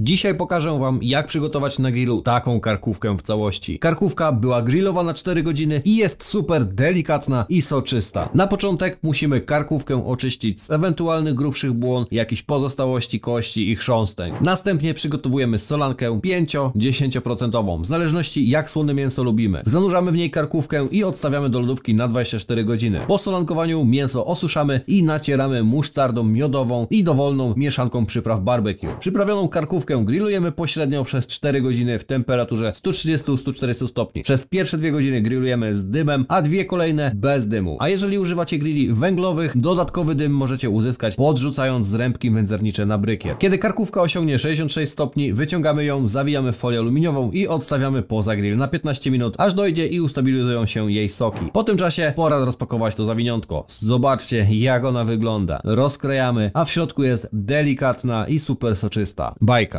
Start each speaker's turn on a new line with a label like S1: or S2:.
S1: Dzisiaj pokażę Wam, jak przygotować na grillu taką karkówkę w całości. Karkówka była grillowana 4 godziny i jest super delikatna i soczysta. Na początek musimy karkówkę oczyścić z ewentualnych grubszych błon, jakichś pozostałości kości i chrząstek. Następnie przygotowujemy solankę 5-10%, w zależności jak słone mięso lubimy. Zanurzamy w niej karkówkę i odstawiamy do lodówki na 24 godziny. Po solankowaniu mięso osuszamy i nacieramy musztardą miodową i dowolną mieszanką przypraw barbecue. Przyprawioną karkówkę wędrówkę grillujemy pośrednio przez 4 godziny w temperaturze 130-140 stopni. Przez pierwsze 2 godziny grillujemy z dymem, a dwie kolejne bez dymu. A jeżeli używacie grilli węglowych, dodatkowy dym możecie uzyskać podrzucając zrębki wędzarnicze na brykiet. Kiedy karkówka osiągnie 66 stopni, wyciągamy ją, zawijamy w folię aluminiową i odstawiamy poza grill na 15 minut, aż dojdzie i ustabilizują się jej soki. Po tym czasie pora rozpakować to zawiniątko. Zobaczcie jak ona wygląda. Rozkrajamy, a w środku jest delikatna i super soczysta. Bajka.